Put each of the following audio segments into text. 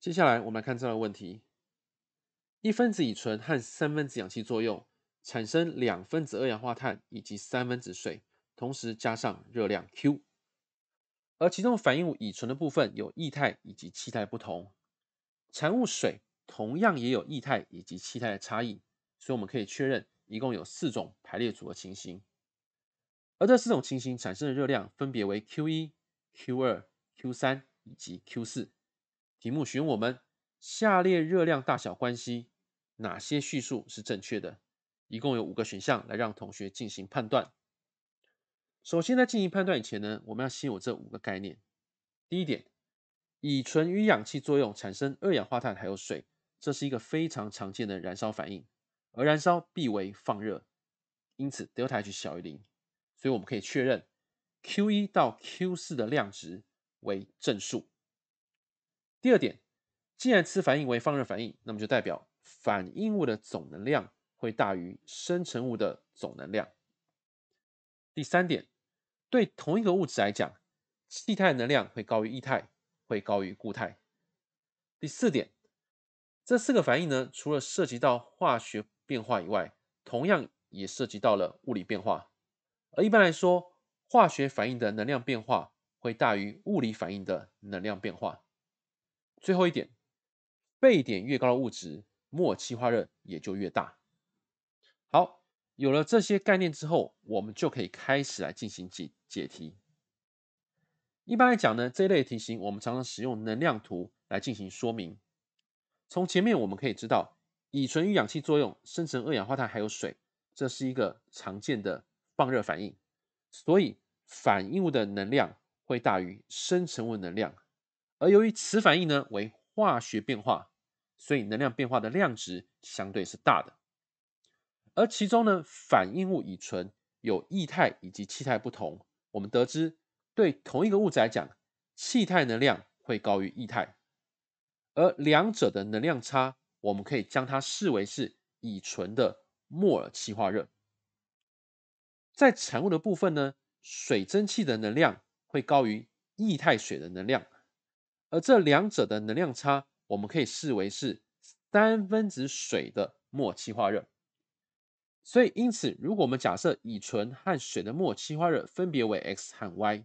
接下来，我们来看这个问题：一分子乙醇和三分子氧气作用，产生两分子二氧化碳以及三分子水，同时加上热量 Q。而其中反应物乙醇的部分有液态以及气态不同，产物水同样也有液态以及气态的差异，所以我们可以确认一共有四种排列组合情形。而这四种情形产生的热量分别为 Q 一、Q 二、Q 三以及 Q 四。题目询问我们下列热量大小关系哪些叙述是正确的？一共有五个选项来让同学进行判断。首先，在进行判断以前呢，我们要先有这五个概念。第一点，乙醇与氧气作用产生二氧化碳还有水，这是一个非常常见的燃烧反应，而燃烧必为放热，因此 delta H 小于零，所以我们可以确认 Q 一到 Q 四的量值为正数。第二点，既然此反应为放热反应，那么就代表反应物的总能量会大于生成物的总能量。第三点，对同一个物质来讲，气态能量会高于液态，会高于固态。第四点，这四个反应呢，除了涉及到化学变化以外，同样也涉及到了物理变化。而一般来说，化学反应的能量变化会大于物理反应的能量变化。最后一点，沸点越高的物质，末期化热也就越大。好，有了这些概念之后，我们就可以开始来进行解解题。一般来讲呢，这一类题型我们常常使用能量图来进行说明。从前面我们可以知道，乙醇与氧气作用生成二氧化碳还有水，这是一个常见的放热反应，所以反应物的能量会大于生成物能量。而由于此反应呢为化学变化，所以能量变化的量值相对是大的。而其中呢，反应物乙醇有液态以及气态不同，我们得知对同一个物来讲，气态能量会高于液态，而两者的能量差，我们可以将它视为是乙醇的摩尔汽化热。在产物的部分呢，水蒸气的能量会高于液态水的能量。而这两者的能量差，我们可以视为是单分子水的末期化热。所以，因此，如果我们假设乙醇和水的末期化热分别为 x 和 y，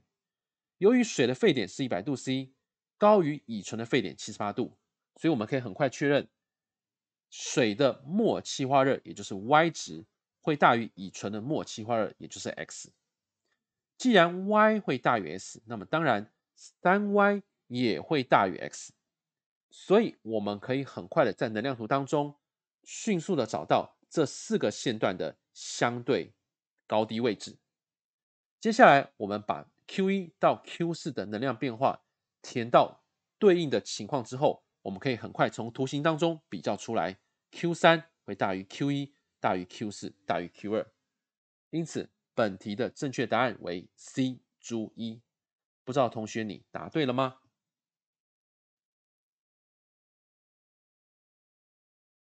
由于水的沸点是100度 C，高于乙醇的沸点78度，所以我们可以很快确认，水的末期化热，也就是 y 值，会大于乙醇的末期化热，也就是 x。既然 y 会大于 s，那么当然，单 y。也会大于 x，所以我们可以很快的在能量图当中迅速的找到这四个线段的相对高低位置。接下来，我们把 q 一到 q 四的能量变化填到对应的情况之后，我们可以很快从图形当中比较出来，q 三会大于 q 一大于 q 四大于 q 二。因此，本题的正确答案为 C。注意，不知道同学你答对了吗？